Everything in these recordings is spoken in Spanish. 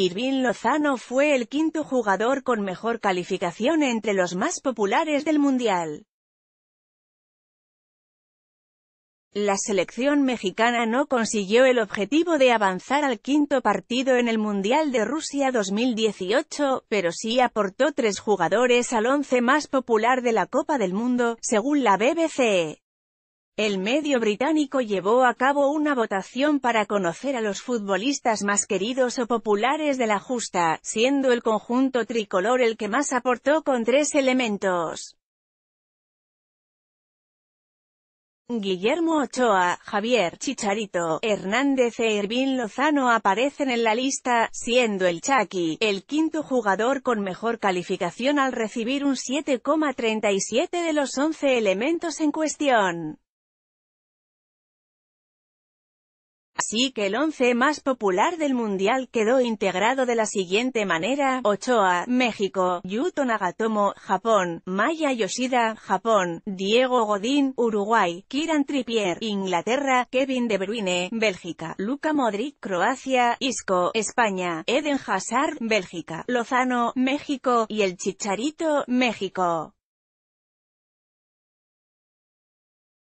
Irvin Lozano fue el quinto jugador con mejor calificación entre los más populares del Mundial. La selección mexicana no consiguió el objetivo de avanzar al quinto partido en el Mundial de Rusia 2018, pero sí aportó tres jugadores al once más popular de la Copa del Mundo, según la BBC. E. El medio británico llevó a cabo una votación para conocer a los futbolistas más queridos o populares de la justa, siendo el conjunto tricolor el que más aportó con tres elementos. Guillermo Ochoa, Javier Chicharito, Hernández e Irvin Lozano aparecen en la lista, siendo el Chucky, el quinto jugador con mejor calificación al recibir un 7,37 de los 11 elementos en cuestión. Así que el once más popular del Mundial quedó integrado de la siguiente manera, Ochoa, México, Yuto Nagatomo, Japón, Maya Yoshida, Japón, Diego Godín, Uruguay, Kiran Trippier, Inglaterra, Kevin De Bruyne, Bélgica, Luka Modric, Croacia, Isco, España, Eden Hazard, Bélgica, Lozano, México, y el Chicharito, México.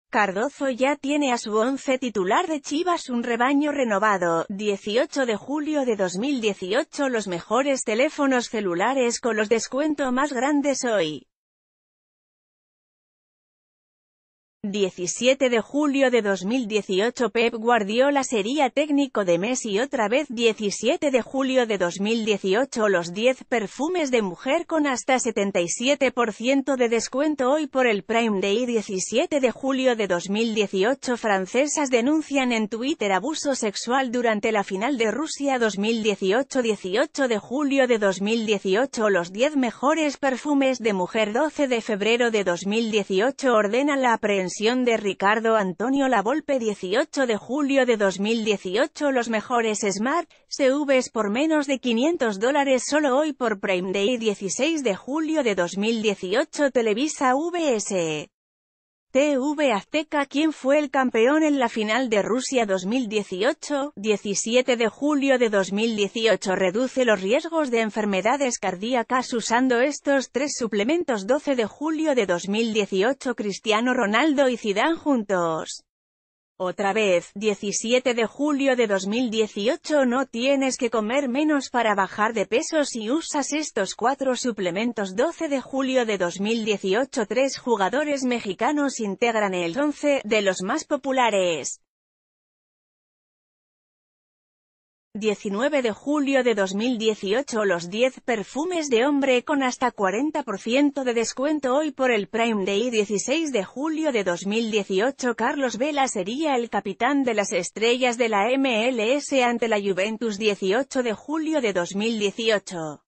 Cardozo ya tiene a su once titular de Chivas un rebaño renovado, 18 de julio de 2018 los mejores teléfonos celulares con los descuentos más grandes hoy. 17 de julio de 2018 Pep Guardiola sería técnico de Messi otra vez 17 de julio de 2018 Los 10 perfumes de mujer con hasta 77% de descuento hoy por el Prime Day 17 de julio de 2018 Francesas denuncian en Twitter abuso sexual durante la final de Rusia 2018 18 de julio de 2018 Los 10 mejores perfumes de mujer 12 de febrero de 2018 ordena la aprehensión de Ricardo Antonio Lavolpe 18 de julio de 2018 Los mejores Smart CVs por menos de 500 dólares solo hoy por Prime Day 16 de julio de 2018 Televisa VSE TV Azteca quien fue el campeón en la final de Rusia 2018, 17 de julio de 2018 reduce los riesgos de enfermedades cardíacas usando estos tres suplementos 12 de julio de 2018 Cristiano Ronaldo y Zidane juntos. Otra vez, 17 de julio de 2018 no tienes que comer menos para bajar de peso si usas estos cuatro suplementos 12 de julio de 2018 Tres jugadores mexicanos integran el 11 de los más populares. 19 de julio de 2018 los 10 perfumes de hombre con hasta 40% de descuento hoy por el Prime Day 16 de julio de 2018 Carlos Vela sería el capitán de las estrellas de la MLS ante la Juventus 18 de julio de 2018